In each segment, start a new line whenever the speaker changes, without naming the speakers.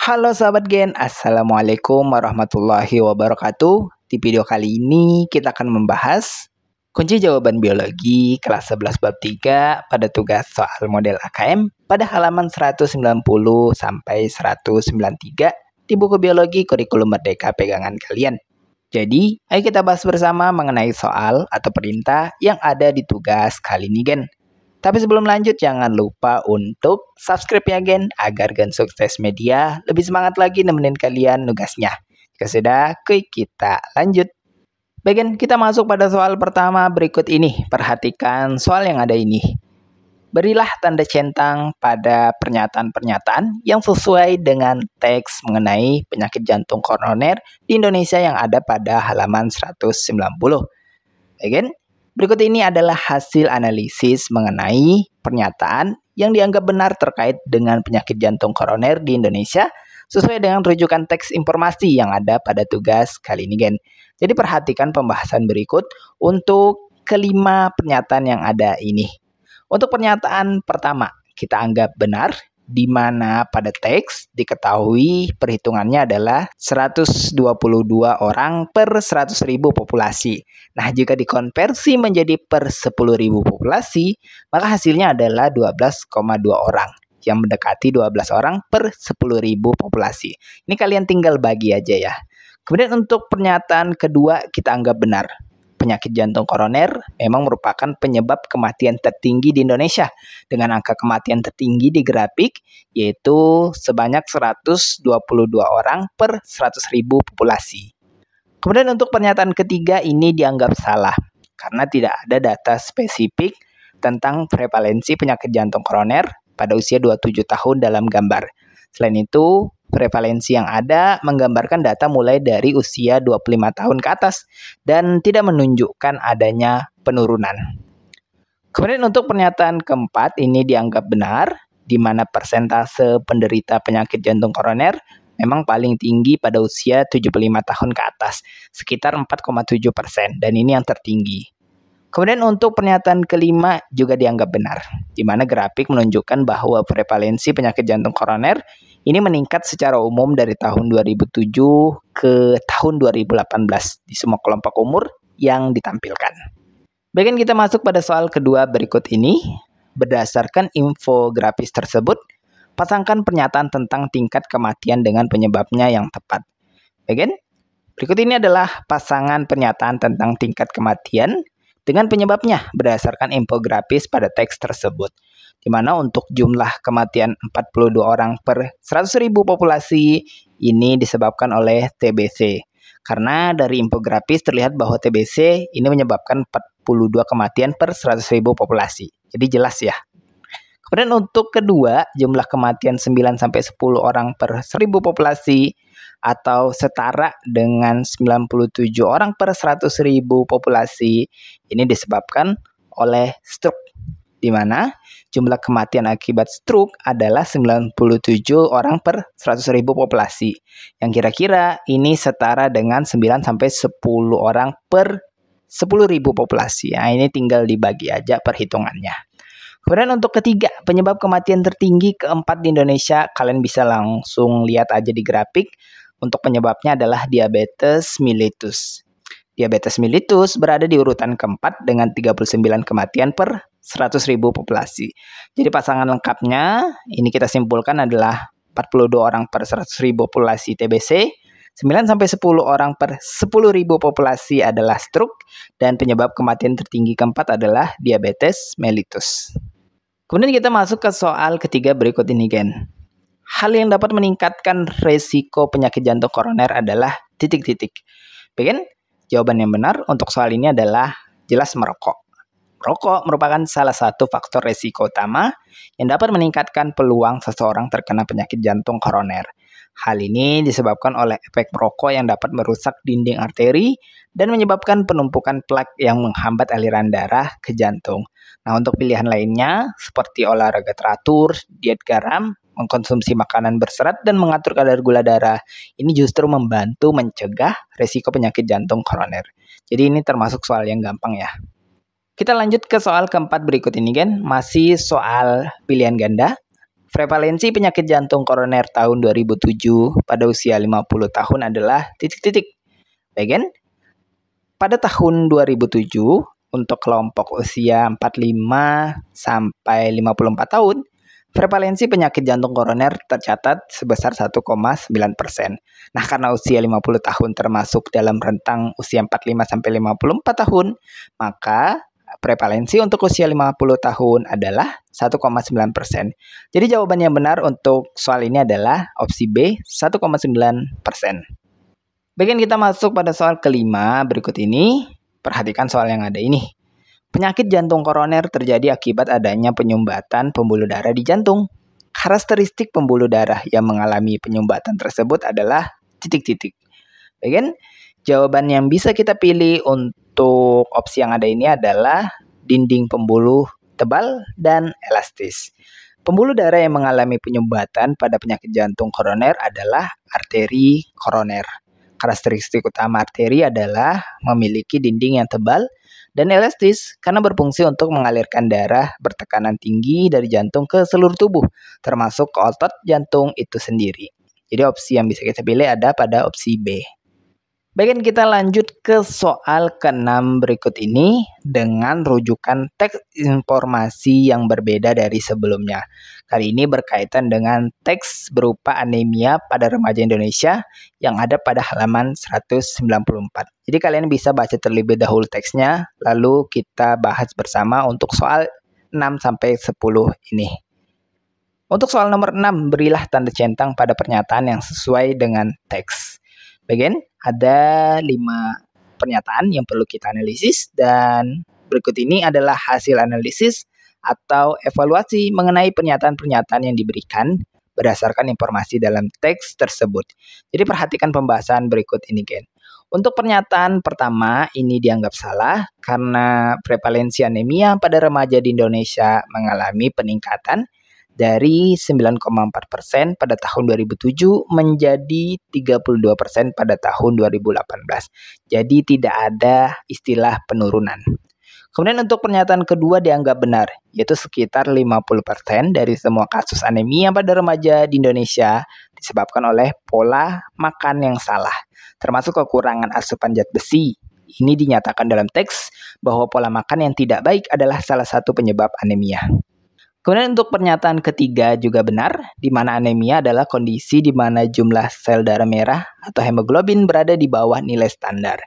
Halo sahabat Gen, Assalamualaikum warahmatullahi wabarakatuh Di video kali ini kita akan membahas Kunci jawaban biologi kelas 11 bab 3 pada tugas soal model AKM Pada halaman 190 sampai 193 di buku biologi kurikulum merdeka pegangan kalian Jadi, ayo kita bahas bersama mengenai soal atau perintah yang ada di tugas kali ini Gen tapi sebelum lanjut, jangan lupa untuk subscribe ya gen, agar gen sukses media lebih semangat lagi nemenin kalian nugasnya. Jika sudah, klik kita lanjut. Bagian kita masuk pada soal pertama berikut ini. Perhatikan soal yang ada ini. Berilah tanda centang pada pernyataan-pernyataan yang sesuai dengan teks mengenai penyakit jantung koroner di Indonesia yang ada pada halaman 190. Bagian Berikut ini adalah hasil analisis mengenai pernyataan yang dianggap benar terkait dengan penyakit jantung koroner di Indonesia sesuai dengan rujukan teks informasi yang ada pada tugas kali ini, Gen. Jadi perhatikan pembahasan berikut untuk kelima pernyataan yang ada ini. Untuk pernyataan pertama, kita anggap benar di mana pada teks diketahui perhitungannya adalah 122 orang per 100.000 populasi. Nah, jika dikonversi menjadi per 10.000 populasi, maka hasilnya adalah 12,2 orang yang mendekati 12 orang per 10.000 populasi. Ini kalian tinggal bagi aja ya. Kemudian untuk pernyataan kedua kita anggap benar penyakit jantung koroner memang merupakan penyebab kematian tertinggi di Indonesia dengan angka kematian tertinggi di grafik yaitu sebanyak 122 orang per 100.000 populasi. Kemudian untuk pernyataan ketiga ini dianggap salah karena tidak ada data spesifik tentang prevalensi penyakit jantung koroner pada usia 27 tahun dalam gambar. Selain itu, prevalensi yang ada menggambarkan data mulai dari usia 25 tahun ke atas dan tidak menunjukkan adanya penurunan. Kemudian untuk pernyataan keempat ini dianggap benar di mana persentase penderita penyakit jantung koroner memang paling tinggi pada usia 75 tahun ke atas, sekitar 4,7 persen, dan ini yang tertinggi. Kemudian untuk pernyataan kelima juga dianggap benar, di mana grafik menunjukkan bahwa prevalensi penyakit jantung koroner ini meningkat secara umum dari tahun 2007 ke tahun 2018 di semua kelompok umur yang ditampilkan. Bagian kita masuk pada soal kedua berikut ini. Berdasarkan infografis tersebut, pasangkan pernyataan tentang tingkat kematian dengan penyebabnya yang tepat. Bagian berikut ini adalah pasangan pernyataan tentang tingkat kematian dengan penyebabnya berdasarkan infografis pada teks tersebut. Di mana untuk jumlah kematian 42 orang per 100.000 populasi ini disebabkan oleh TBC. Karena dari infografis terlihat bahwa TBC ini menyebabkan 42 kematian per 100.000 populasi. Jadi jelas ya Kemudian untuk kedua, jumlah kematian 9 sampai 10 orang per 1000 populasi atau setara dengan 97 orang per 100.000 populasi. Ini disebabkan oleh stroke di mana jumlah kematian akibat stroke adalah 97 orang per 100.000 populasi. Yang kira-kira ini setara dengan 9 sampai 10 orang per 10.000 populasi. Nah, ini tinggal dibagi aja perhitungannya. Kemudian untuk ketiga, penyebab kematian tertinggi keempat di Indonesia, kalian bisa langsung lihat aja di grafik. Untuk penyebabnya adalah diabetes mellitus. Diabetes mellitus berada di urutan keempat dengan 39 kematian per ribu populasi. Jadi pasangan lengkapnya ini kita simpulkan adalah 42 orang per ribu populasi TBC, 9 sampai 10 orang per ribu populasi adalah stroke dan penyebab kematian tertinggi keempat adalah diabetes mellitus. Kemudian kita masuk ke soal ketiga berikut ini, Gen. Hal yang dapat meningkatkan resiko penyakit jantung koroner adalah titik-titik. Begin, jawaban yang benar untuk soal ini adalah jelas merokok. Rokok merupakan salah satu faktor resiko utama yang dapat meningkatkan peluang seseorang terkena penyakit jantung koroner. Hal ini disebabkan oleh efek merokok yang dapat merusak dinding arteri dan menyebabkan penumpukan plak yang menghambat aliran darah ke jantung. Nah, untuk pilihan lainnya seperti olahraga teratur, diet garam, mengkonsumsi makanan berserat dan mengatur kadar gula darah. Ini justru membantu mencegah risiko penyakit jantung koroner. Jadi ini termasuk soal yang gampang ya. Kita lanjut ke soal keempat berikut ini, Gen. Masih soal pilihan ganda. Prevalensi penyakit jantung koroner tahun 2007 pada usia 50 tahun adalah titik-titik. Bagian pada tahun 2007 untuk kelompok usia 45 sampai 54 tahun, prevalensi penyakit jantung koroner tercatat sebesar 1,9 persen. Nah, karena usia 50 tahun termasuk dalam rentang usia 45 sampai 54 tahun, maka Prevalensi untuk usia 50 tahun adalah 1,9 Jadi jawaban yang benar untuk soal ini adalah opsi B 1,9 Bagian kita masuk pada soal kelima berikut ini. Perhatikan soal yang ada ini. Penyakit jantung koroner terjadi akibat adanya penyumbatan pembuluh darah di jantung. Karakteristik pembuluh darah yang mengalami penyumbatan tersebut adalah titik-titik. Bagian jawaban yang bisa kita pilih untuk untuk opsi yang ada ini adalah dinding pembuluh tebal dan elastis. Pembuluh darah yang mengalami penyumbatan pada penyakit jantung koroner adalah arteri koroner. Karakteristik utama arteri adalah memiliki dinding yang tebal dan elastis karena berfungsi untuk mengalirkan darah bertekanan tinggi dari jantung ke seluruh tubuh, termasuk ke otot jantung itu sendiri. Jadi opsi yang bisa kita pilih ada pada opsi B. Baik, kita lanjut ke soal keenam berikut ini dengan rujukan teks informasi yang berbeda dari sebelumnya. Kali ini berkaitan dengan teks berupa anemia pada remaja Indonesia yang ada pada halaman 194. Jadi kalian bisa baca terlebih dahulu teksnya, lalu kita bahas bersama untuk soal 6 sampai 10 ini. Untuk soal nomor 6, berilah tanda centang pada pernyataan yang sesuai dengan teks. Bagian, ada lima pernyataan yang perlu kita analisis dan berikut ini adalah hasil analisis atau evaluasi mengenai pernyataan-pernyataan yang diberikan berdasarkan informasi dalam teks tersebut. Jadi perhatikan pembahasan berikut ini, Ken. Untuk pernyataan pertama, ini dianggap salah karena prevalensi anemia pada remaja di Indonesia mengalami peningkatan dari 9,4 pada tahun 2007 menjadi 32 pada tahun 2018. Jadi tidak ada istilah penurunan. Kemudian untuk pernyataan kedua dianggap benar, yaitu sekitar 50% dari semua kasus anemia pada remaja di Indonesia disebabkan oleh pola makan yang salah, termasuk kekurangan asupan zat besi. Ini dinyatakan dalam teks bahwa pola makan yang tidak baik adalah salah satu penyebab anemia. Kemudian untuk pernyataan ketiga juga benar, di mana anemia adalah kondisi di mana jumlah sel darah merah atau hemoglobin berada di bawah nilai standar.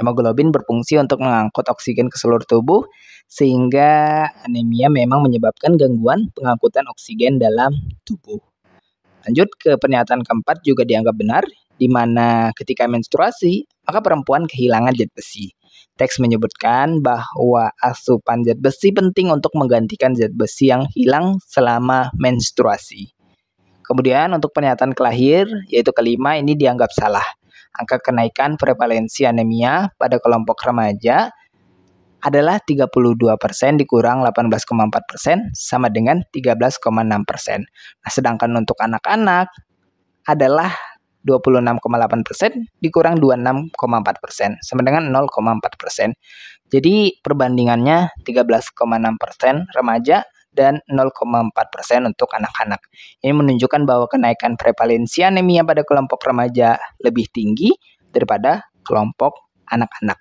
Hemoglobin berfungsi untuk mengangkut oksigen ke seluruh tubuh, sehingga anemia memang menyebabkan gangguan pengangkutan oksigen dalam tubuh. Lanjut ke pernyataan keempat juga dianggap benar, di mana ketika menstruasi, maka perempuan kehilangan zat besi. Teks menyebutkan bahwa asupan zat besi penting untuk menggantikan zat besi yang hilang selama menstruasi. Kemudian untuk pernyataan kelahir, yaitu kelima ini dianggap salah. Angka kenaikan prevalensi anemia pada kelompok remaja adalah 32% dikurang 18,4% sama dengan 13,6%. Nah, sedangkan untuk anak-anak adalah 26,8 persen dikurang 26,4 persen sama dengan 0,4 persen. Jadi perbandingannya 13,6 persen remaja dan 0,4 persen untuk anak-anak. Ini menunjukkan bahwa kenaikan prevalensi anemia pada kelompok remaja lebih tinggi daripada kelompok anak-anak.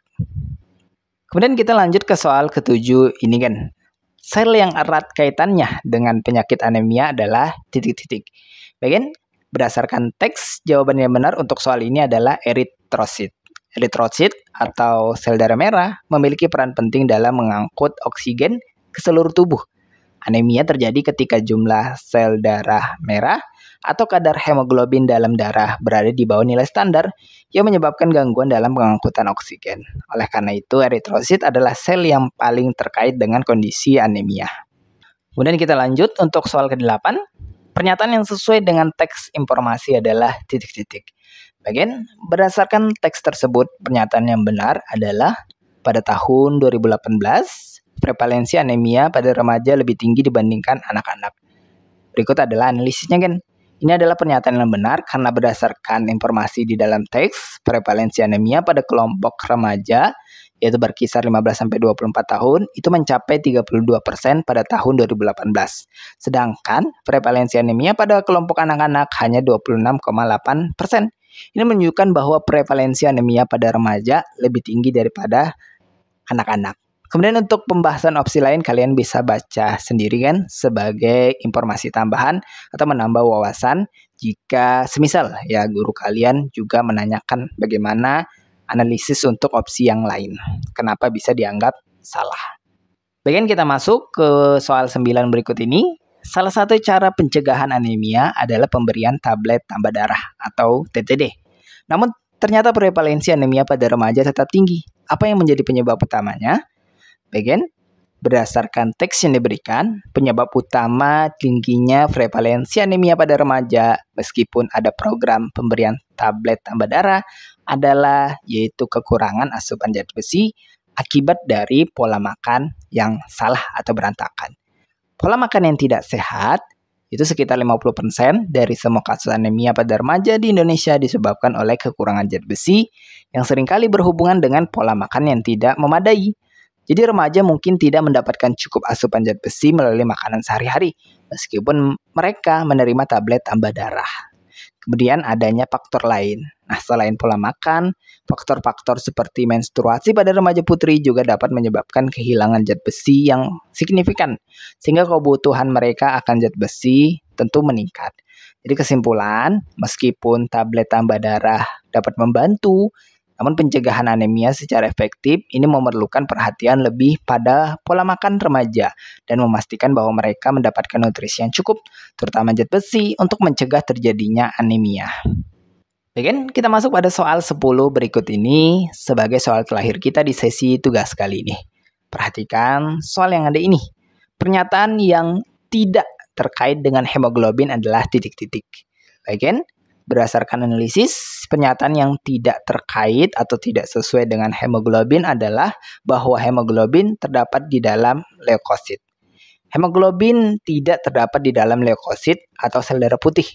Kemudian kita lanjut ke soal ketujuh ini kan. Sel yang erat kaitannya dengan penyakit anemia adalah titik-titik. Bagian Berdasarkan teks, jawaban yang benar untuk soal ini adalah eritrosit. Eritrosit atau sel darah merah memiliki peran penting dalam mengangkut oksigen ke seluruh tubuh. Anemia terjadi ketika jumlah sel darah merah atau kadar hemoglobin dalam darah berada di bawah nilai standar yang menyebabkan gangguan dalam pengangkutan oksigen. Oleh karena itu, eritrosit adalah sel yang paling terkait dengan kondisi anemia. Kemudian kita lanjut untuk soal ke-8. Pernyataan yang sesuai dengan teks informasi adalah titik-titik. Bagian berdasarkan teks tersebut, pernyataan yang benar adalah pada tahun 2018, prevalensi anemia pada remaja lebih tinggi dibandingkan anak-anak. Berikut adalah analisisnya, Gen. Ini adalah pernyataan yang benar karena berdasarkan informasi di dalam teks, prevalensi anemia pada kelompok remaja yaitu berkisar 15 sampai 24 tahun itu mencapai 32% pada tahun 2018. Sedangkan prevalensi anemia pada kelompok anak-anak hanya 26,8%. Ini menunjukkan bahwa prevalensi anemia pada remaja lebih tinggi daripada anak-anak. Kemudian untuk pembahasan opsi lain kalian bisa baca sendiri kan sebagai informasi tambahan atau menambah wawasan jika semisal ya guru kalian juga menanyakan bagaimana analisis untuk opsi yang lain. Kenapa bisa dianggap salah? Bagian kita masuk ke soal 9 berikut ini. Salah satu cara pencegahan anemia adalah pemberian tablet tambah darah atau TTD. Namun ternyata prevalensi anemia pada remaja tetap tinggi. Apa yang menjadi penyebab utamanya? Bagian berdasarkan teks yang diberikan, penyebab utama tingginya prevalensi anemia pada remaja meskipun ada program pemberian tablet tambah darah adalah yaitu kekurangan asupan zat besi akibat dari pola makan yang salah atau berantakan. Pola makan yang tidak sehat itu sekitar 50% dari semua kasus anemia pada remaja di Indonesia disebabkan oleh kekurangan zat besi yang seringkali berhubungan dengan pola makan yang tidak memadai. Jadi remaja mungkin tidak mendapatkan cukup asupan zat besi melalui makanan sehari-hari meskipun mereka menerima tablet tambah darah. Kemudian adanya faktor lain. Nah, selain pola makan, faktor-faktor seperti menstruasi pada remaja putri juga dapat menyebabkan kehilangan zat besi yang signifikan, sehingga kebutuhan mereka akan zat besi tentu meningkat. Jadi kesimpulan, meskipun tablet tambah darah dapat membantu, namun pencegahan anemia secara efektif ini memerlukan perhatian lebih pada pola makan remaja dan memastikan bahwa mereka mendapatkan nutrisi yang cukup, terutama zat besi untuk mencegah terjadinya anemia. Bagian, kita masuk pada soal 10 berikut ini sebagai soal terakhir kita di sesi tugas kali ini. Perhatikan soal yang ada ini. Pernyataan yang tidak terkait dengan hemoglobin adalah titik-titik. Again, Berdasarkan analisis, pernyataan yang tidak terkait atau tidak sesuai dengan hemoglobin adalah bahwa hemoglobin terdapat di dalam leukosit. Hemoglobin tidak terdapat di dalam leukosit atau sel darah putih.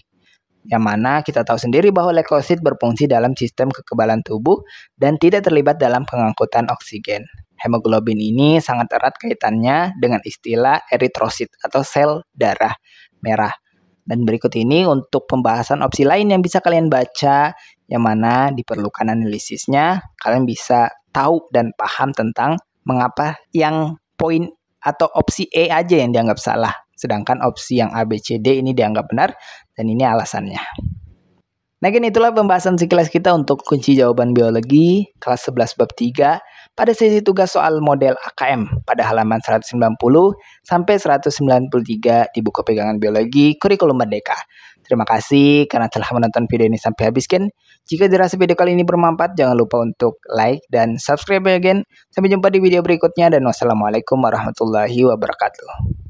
Yang mana kita tahu sendiri bahwa leukosit berfungsi dalam sistem kekebalan tubuh dan tidak terlibat dalam pengangkutan oksigen. Hemoglobin ini sangat erat kaitannya dengan istilah eritrosit atau sel darah merah dan berikut ini untuk pembahasan opsi lain yang bisa kalian baca, yang mana diperlukan analisisnya, kalian bisa tahu dan paham tentang mengapa yang poin atau opsi E aja yang dianggap salah, sedangkan opsi yang A, B, C, D ini dianggap benar, dan ini alasannya. Nah, itulah pembahasan sekilas kita untuk kunci jawaban biologi kelas 11 bab 3 pada sesi tugas soal model AKM pada halaman 190 sampai 193 di buku pegangan biologi kurikulum Merdeka. Terima kasih karena telah menonton video ini sampai habis kan. Jika dirasa video kali ini bermanfaat, jangan lupa untuk like dan subscribe ya gen. Sampai jumpa di video berikutnya dan wassalamualaikum warahmatullahi wabarakatuh.